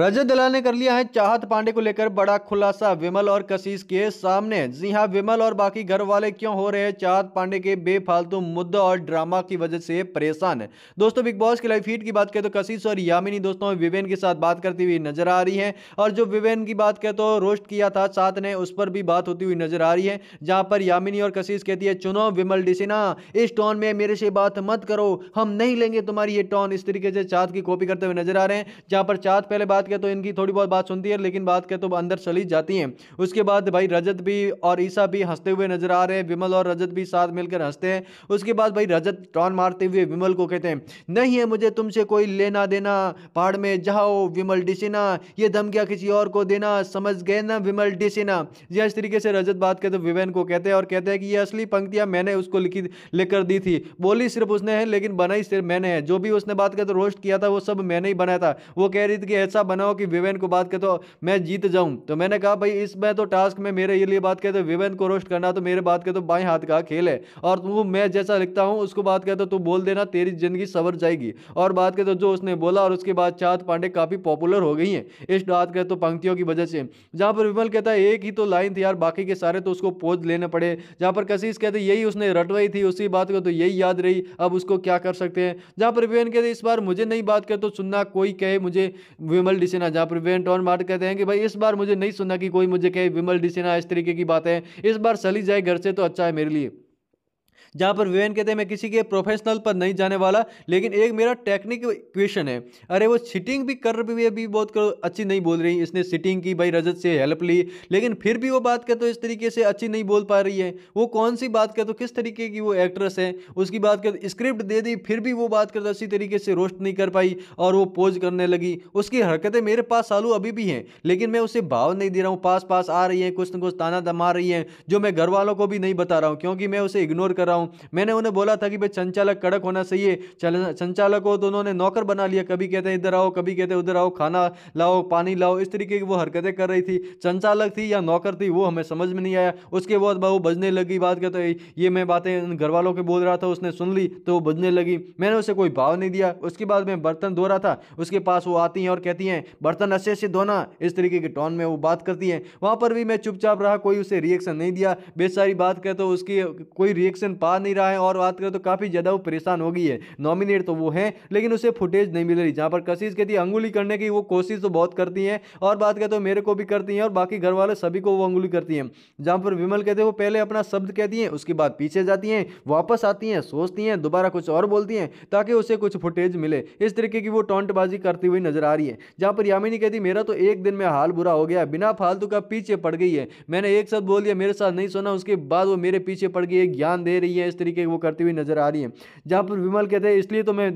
रजत दलाल ने कर लिया है चाहत पांडे को लेकर बड़ा खुलासा विमल और कशीश के सामने जी हाँ विमल और बाकी घर वाले क्यों हो रहे हैं चाहत पांडे के बेफालतू मुद्दा और ड्रामा की वजह से परेशान है दोस्तों बिग बॉस के लाइफ हीट की बात करें तो कशीश और यामिनी दोस्तों विवेन के साथ बात करती हुई नजर आ रही है और जो विवेन की बात करें तो रोस्ट किया था साथ ने उस पर भी बात होती हुई नजर आ रही है जहां पर यामिनी और कशीश कहती है चुनो विमल डिसिना इस टोन में मेरे से बात मत करो हम नहीं लेंगे तुम्हारी ये टोन इस तरीके से चाँद की कॉपी करते हुए नजर आ रहे हैं जहां पर चाँद पहले बात करें तो इनकी थोड़ी बहुत बात सुनती है लेकिन बात करें तो अंदर चली जाती हैं उसके बाद भाई रजत भी और ईसा भी हंसते हुए नजर आ रहे हैं विमल और रजत भी साथ मिलकर हंसते हैं उसके बाद भाई रजत टॉन मारते हुए विमल को कहते हैं नहीं है मुझे तुमसे कोई लेना देना पहाड़ में जाओ विमल डिसिना ये धमकिया किसी और को देना समझ गए ना विमल डिसिना यह इस तरीके से रजत बात करें तो विवेन को कहते हैं और कहते हैं कि ये असली पंक्तियाँ मैंने उसको लिखी लेकर दी थी बोली सिर्फ उसने है लेकिन बनाई सिर्फ मैंने है जो भी उसने बात करें तो रोस्ट किया था वो सब मैंने ही बनाया था वो कह रही थी कि ऐसा ना हो कि विवेन को बात कहते हो मैं जीत जाऊं तो मैंने कहा भाई इसमें तो टास्क में मेरे ये लिए बात कहते तो विवेन को रोस्ट करना तो मेरे बात कहते तो बाएं हाथ का खेल है और तू मैं जैसा लिखता हूँ उसको बात कहते तो तू बोल देना तेरी जिंदगी सवर जाएगी और बात कहते तो जो उसने बोला और उसके बाद चाँद पांडे काफ़ी पॉपुलर हो गई हैं इस बात कहते तो पंक्तियों की वजह से जहाँ पर विमल कहता है एक ही तो लाइन थी यार बाकी के सारे तो उसको पोज लेने पड़े जहाँ पर कशिश कहते यही उसने रटवाई थी उसी बात को तो यही याद रही अब उसको क्या कर सकते हैं जहाँ पर विवेन कहते इस बार मुझे नहीं बात कर तो सुनना कोई कहे मुझे विमल डिसेना जहाँ पर वेंट ऑन मार्ट कहते हैं कि भाई इस बार मुझे नहीं सुना कि कोई मुझे कहे विमल डिसेना इस तरीके की बातें इस बार चली जाए घर से तो अच्छा है मेरे लिए जहाँ पर विवेन कहते हैं मैं किसी के प्रोफेशनल पर नहीं जाने वाला लेकिन एक मेरा टेक्निक क्वेश्चन है अरे वो सिटिंग भी कर रही है भी बहुत अच्छी नहीं बोल रही इसने सिटिंग की भाई रजत से हेल्प ली लेकिन फिर भी वो बात कर तो इस तरीके से अच्छी नहीं बोल पा रही है वो कौन सी बात कर तो किस तरीके की वो एक्ट्रेस है उसकी बात कर स्क्रिप्ट तो दे दी फिर भी वो बात कर तो अच्छी तरीके से रोस्ट नहीं कर पाई और वो पोज करने लगी उसकी हरकतें मेरे पास सालू अभी भी हैं लेकिन मैं उसे भाव नहीं दे रहा हूँ पास पास आ रही हैं कुछ ना कुछ ताना दमा रही हैं जो मैं घर वालों को भी नहीं बता रहा हूँ क्योंकि मैं उसे इग्नोर कर रहा हूँ मैंने उन्हें बोला था कि भाई संचालक कड़क होना चाहिए संचालक हो तो उन्होंने नौकर बना लिया कभी कहते हैं इधर आओ कभी कहते उधर आओ खाना लाओ पानी लाओ इस तरीके की वो हरकतें कर रही थी संचालक थी या नौकर थी वो हमें समझ में नहीं आया उसके बाद वो बजने लगी बात कहते ये मैं बातें घर वालों के बोल रहा था उसने सुन ली तो वो बजने लगी मैंने उसे कोई भाव नहीं दिया उसके बाद मैं बर्तन धो रहा था उसके पास वो आती हैं और कहती हैं बर्तन अच्छे से धोना इस तरीके के टोन में वो बात करती हैं वहाँ पर भी मैं चुपचाप रहा कोई उसे रिएक्शन नहीं दिया बेसारी बात कहते उसकी कोई रिएक्शन पा नहीं रहा है और बात करें तो काफ़ी ज़्यादा वो परेशान हो गई है नॉमिनेट तो वो हैं लेकिन उसे फुटेज नहीं मिल रही जहाँ पर कशिश कहती है अंगुली करने की वो कोशिश तो बहुत करती हैं और बात करें तो मेरे को भी करती हैं और बाकी घर वाले सभी को वो अंगुली करती हैं जहाँ पर विमल कहते हैं वो पहले अपना शब्द कहती हैं उसके बाद पीछे जाती हैं वापस आती हैं सोचती हैं दोबारा कुछ और बोलती हैं ताकि उसे कुछ फुटेज मिले इस तरीके की वो टोंटबाजी करती हुई नजर आ रही है जहाँ पर यामिनी कहती मेरा तो एक दिन में हाल बुरा हो गया बिना फालतू का पीछे पड़ गई है मैंने एक शब्द बोल दिया मेरे साथ नहीं सुना उसके बाद वो मेरे पीछे पड़ गई है ज्ञान दे रही है इस तरीके वो करती हुई नजर आ रही है जहाँ पर विमल कहते हैं इसलिए तो मैं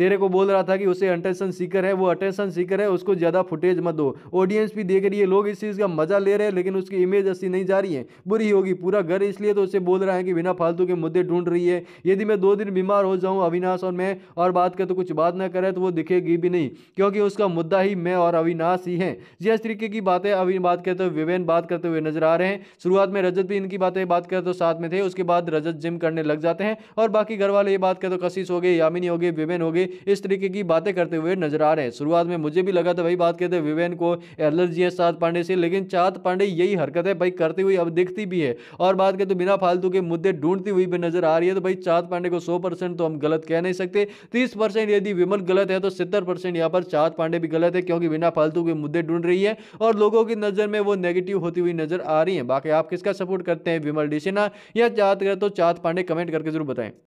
तेरे को बोल रहा था कि उसे अटेंशन सीकर है वो अटेंशन सीकर है उसको ज़्यादा फुटेज मत दो ऑडियंस भी देख रही है लोग इस चीज़ का मजा ले रहे हैं लेकिन उसकी इमेज ऐसी नहीं जा रही है बुरी होगी पूरा घर इसलिए तो उसे बोल रहा है कि बिना फालतू के मुद्दे ढूंढ रही है यदि मैं दो दिन बीमार हो जाऊँ अविनाश और मैं और बात करें तो कुछ बात ना करें तो वो दिखेगी भी नहीं क्योंकि उसका मुद्दा ही मैं और अविनाश ही है जिस तरीके की बातें अभी बात करते हुए विवेन बात करते हुए नजर आ रहे हैं शुरुआत में रजत भी इनकी बातें बात करते तो साथ में थे उसके बाद रजत जिम करने लग जाते हैं और बाकी घर वाले ये बात करें तो कशिश हो गई यामिनी हो गई विवेन हो गई इस तरीके की बातें करते हुए नजर आ रहे हैं शुरुआत में मुझे भी लगा था भाई बात कहते विवेन को एलर्जी है सात पांडे से लेकिन चाहत पांडे यही हरकत है भाई करती हुई अब दिखती भी है और बात करें तो बिना फालतू के मुद्दे ढूंढती हुई भी नजर आ रही है तो भाई चाँद पांडे को सौ तो हम गलत कह नहीं सकते तीस यदि विमल गलत है तो सत्तर परसेंट यहाँ पर चाहत पांडे भी गलत है क्योंकि बिना फालतू के मुद्दे ढूंढ रही है और लोगों की नज़र में वो नेगेटिव होती हुई नजर आ रही है बाकी आप किसका सपोर्ट करते हैं विमल डिसेना या चाहत करें तो चार पांडे कमेंट करके जरूर बताएं